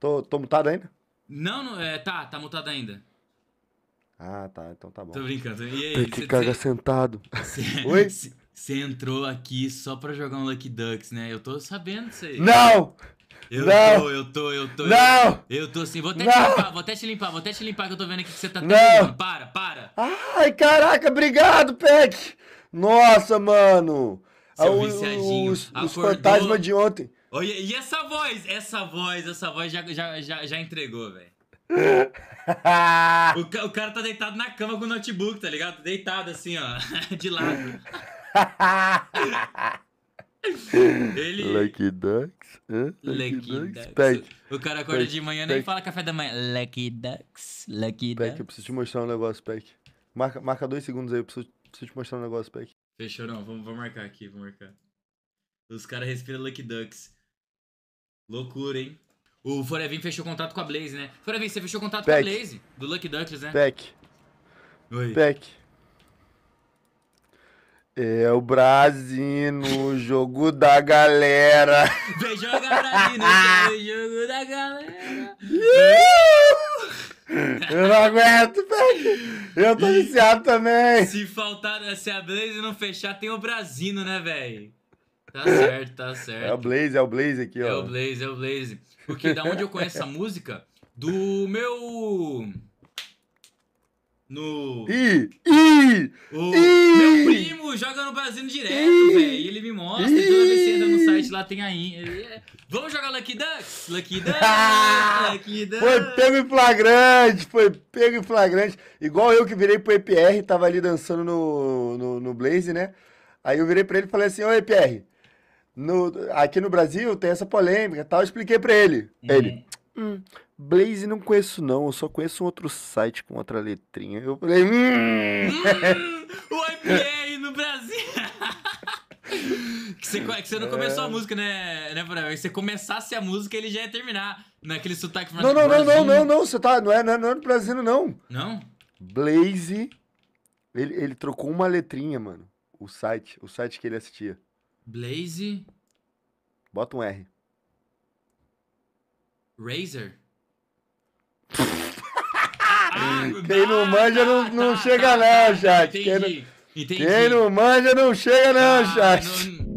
Tô, tô mutado ainda? Não, não, é, tá, tá mutado ainda. Ah, tá, então tá bom. Tô brincando. E aí, Tem que cê, cagar sentado. Cê... Oi? Você entrou aqui só pra jogar um Lucky Ducks, né? Eu tô sabendo isso aí. Não! Eu não! tô, eu tô, eu tô. Não! Eu, eu tô sim. Vou até não! te limpar, vou até te limpar, vou até te limpar que eu tô vendo aqui que você tá Não. Para, para! Ai, caraca, obrigado, Peck! Nossa, mano! Ah, Seu o, viciadinho. Os, os fantasmas de ontem. e, essa voz? Essa voz, essa voz já, já, já, já entregou, velho. o, o, cara tá deitado na cama com o notebook, tá ligado? Deitado assim, ó, de lado. Ele... Lucky Ducks. Lucky, Ducks. Ducks. O cara acorda Peck. de manhã e nem fala café da manhã. Lucky Ducks. Lucky Peck, Ducks. eu preciso te mostrar um negócio, Peck. Marca, marca dois segundos aí, eu preciso, preciso te mostrar um negócio, Peck. Fechou, não. Vamos, vamos marcar aqui, vamos marcar. Os caras respiram Lucky Ducks. Loucura, hein? O Forevin fechou contato com a Blaze, né? Forevin, você fechou contato com a Blaze? Do Lucky Ducks, né? Peck. Oi. Peck. É o Brasil no jogo da galera. Vem jogar Brasil no jogo da galera. Eu não aguento, Eu tô viciado também. Se faltar, se a Blaze não fechar, tem o Brasino, né, velho? Tá certo, tá certo. É o Blaze, é o Blaze aqui, é ó. É o Blaze, é o Blaze. Porque da onde eu conheço a música? Do meu. No. Ih! Ih! O... Ih! Meu primo joga no Brasino direto, velho. E ele me mostra. Ih! E toda vez lá tem a Índia. É, vamos jogar Lucky Ducks? Lucky Ducks! Lucky Ducks! Foi pego em flagrante, foi pego em flagrante. Igual eu que virei pro EPR, tava ali dançando no, no, no Blaze, né? Aí eu virei pra ele e falei assim, ô EPR, no, aqui no Brasil tem essa polêmica e tal, eu expliquei pra ele. Uhum. Ele, hum, Blaze não conheço não, eu só conheço um outro site com outra letrinha. Eu falei, hum! hum o EPR no Brasil! Que você, é que você não é. começou a música, né, né, Bruno? Se você começasse a música, ele já ia terminar naquele sotaque Não, não, não, não, não, não, você tá. Não é, não é, não é no Brasil não. Não? Blaze. Ele, ele trocou uma letrinha, mano. O site, o site que ele assistia. Blaze. Bota um R. Razer? ah, Quem não manja não, não chega tá, lá, tá, Quem, Entendi. Quem não manja não chega, não, ah, chat. Não...